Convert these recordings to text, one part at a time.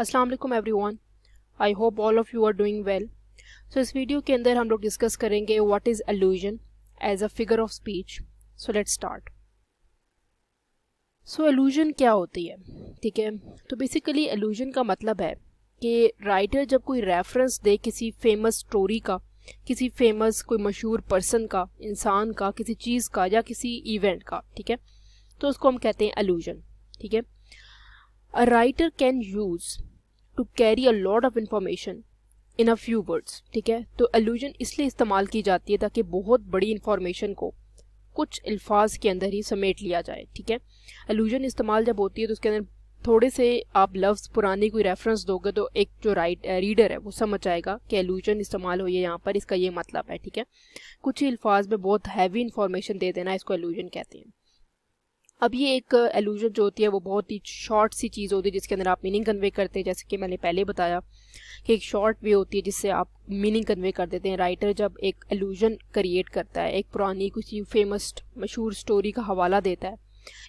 अस्सलाम वालेकुम everyone I hope all of you are doing well so इस video के अंदर हम लोग डिस्कस करेंगे what is allusion as a figure of speech so let's start so allusion क्या होती है ठीक है तो बेसिकली एल्यूजन का मतलब है कि राइटर जब कोई रेफरेंस दे किसी फेमस स्टोरी का किसी फेमस कोई मशहूर पर्सन का इंसान का किसी चीज़ का या किसी इवेंट का ठीक है तो उसको हम कहते हैं एल्यूजन ठीक है writer can use to carry a lot of information in a few words ठीक है तो एल्यूजन इसलिए इस्तेमाल की जाती है ताकि बहुत बड़ी इंफॉर्मेशन को कुछ अल्फाज के अंदर ही समेट लिया जाए ठीक है एल्यूजन इस्तेमाल जब होती है तो उसके अंदर थोड़े से आप लफ्ज़ पुराने कोई रेफरेंस दोगे तो एक जो राइट रीडर है वो समझ आएगा कि एल्यूजन इस्तेमाल हुई है यहाँ पर इसका ये मतलब है ठीक है कुछ ही अल्फाज में बहुत हैवी इन्फॉर्मेशन दे देना इसको एल्यूजन कहते हैं अब ये एक एलूजन जो होती है वो बहुत ही शॉर्ट सी चीज़ होती है जिसके अंदर आप मीनिंग कन्वे करते हैं जैसे कि मैंने पहले बताया कि एक शॉर्ट वे होती है जिससे आप मीनिंग कन्वे कर देते हैं राइटर जब एक एलूजन क्रिएट करता है एक पुरानी किसी फेमस मशहूर स्टोरी का हवाला देता है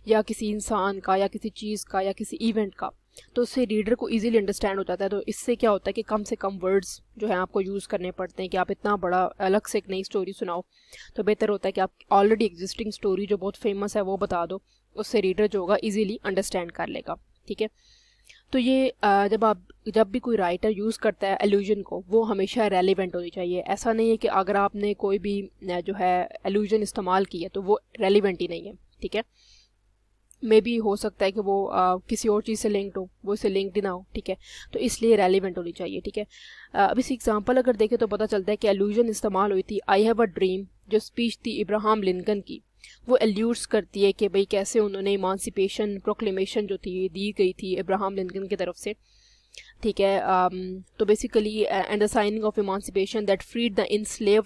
या किसी इंसान का या किसी चीज़ का या किसी इवेंट का तो उससे रीडर को इजीली अंडरस्टैंड हो जाता है तो इससे क्या होता है कि कम से कम वर्ड्स जो है आपको यूज़ करने पड़ते हैं कि आप इतना बड़ा अलग से एक नई स्टोरी सुनाओ तो बेहतर होता है कि आप ऑलरेडी एग्जिस्टिंग स्टोरी जो बहुत फेमस है वो बता दो उससे रीडर जो होगा ईजिली अंडरस्टैंड कर लेगा ठीक है तो ये जब आप जब भी कोई राइटर यूज़ करता है एल्यूजन को वो हमेशा रेलिवेंट होनी चाहिए ऐसा नहीं है कि अगर आपने कोई भी जो है एल्यूजन इस्तेमाल किया तो वो रेलिवेंट ही नहीं है ठीक है मे भी हो सकता है कि वो आ, किसी और चीज़ से लिंक्ड हो वो इसे लिंक्ड ना हो ठीक है तो इसलिए रेलिवेंट होनी चाहिए ठीक है अब इस एग्जांपल अगर देखें तो पता चलता है कि एल्यूजन इस्तेमाल हुई थी आई हैव अ ड्रीम जो स्पीच थी इब्राहम लिंकन की वो एल्यूज करती है कि भाई कैसे उन्होंने इमानसिपेशन प्रोक्लेमेशन जो थी दी गई थी इब्राहम लिंकन की तरफ से ठीक है um, तो basically and the signing of emancipation that freed the in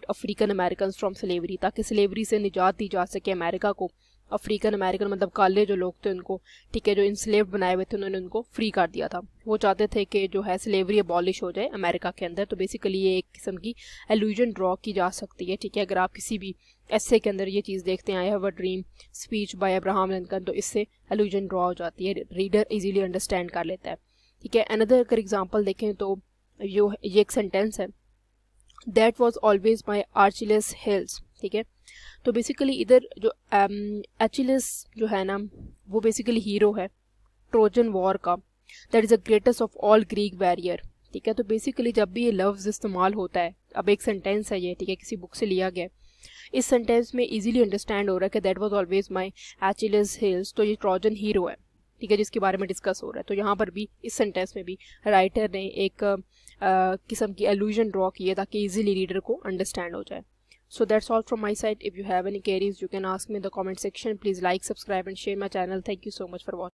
African American from slavery ताकि स्लेवरी से निजात दी जा सके अमेरिका को अफ्रीकन अमेरिकन मतलब काले जो लोग थे उनको ठीक है जो स्लेव बनाए हुए थे उन्होंने उनको फ्री कर दिया था वो चाहते थे कि जो है स्लेवरी अबॉलिश हो जाए अमेरिका के अंदर तो बेसिकली ये एक किस्म की एल्यूजन ड्रॉ की जा सकती है ठीक है अगर आप किसी भी ऐसे के अंदर ये चीज़ देखते हैं I have a dream speech by Abraham Lincoln तो इससे एल्यूजन ड्रॉ हो जाती है रीडर इजीली अंडरस्टैंड कर लेता है ठीक है अनदर अगर एग्जाम्पल देखें तो यो ये एक सेंटेंस है that was always my Achilles heels ठीक है तो बेसिकली इधर जो एचिलस um, जो है ना वो बेसिकली हीरो है ट्रोजन वॉर का that is the greatest of all Greek warrior ठीक है तो बेसिकली जब भी ये लफ्ज़ इस्तेमाल होता है अब एक सेंटेंस है ये ठीक है किसी बुक से लिया गया इस सेंटेंस में इजीली अंडरस्टैंड हो रहा है कि that was always my Achilles heels तो ये ट्रोजन हीरो है ठीक है जिसके बारे में डिस्कस हो रहा है तो यहाँ पर भी इस सेंटेंस में भी राइटर ने एक uh, किस्म की एल्यूजन ड्रॉ की है ताकि ईजिली रीडर को अंडरस्टैंड हो जाए so that's all from my side if you have any queries you can ask me in the comment section please like subscribe and share my channel thank you so much for watching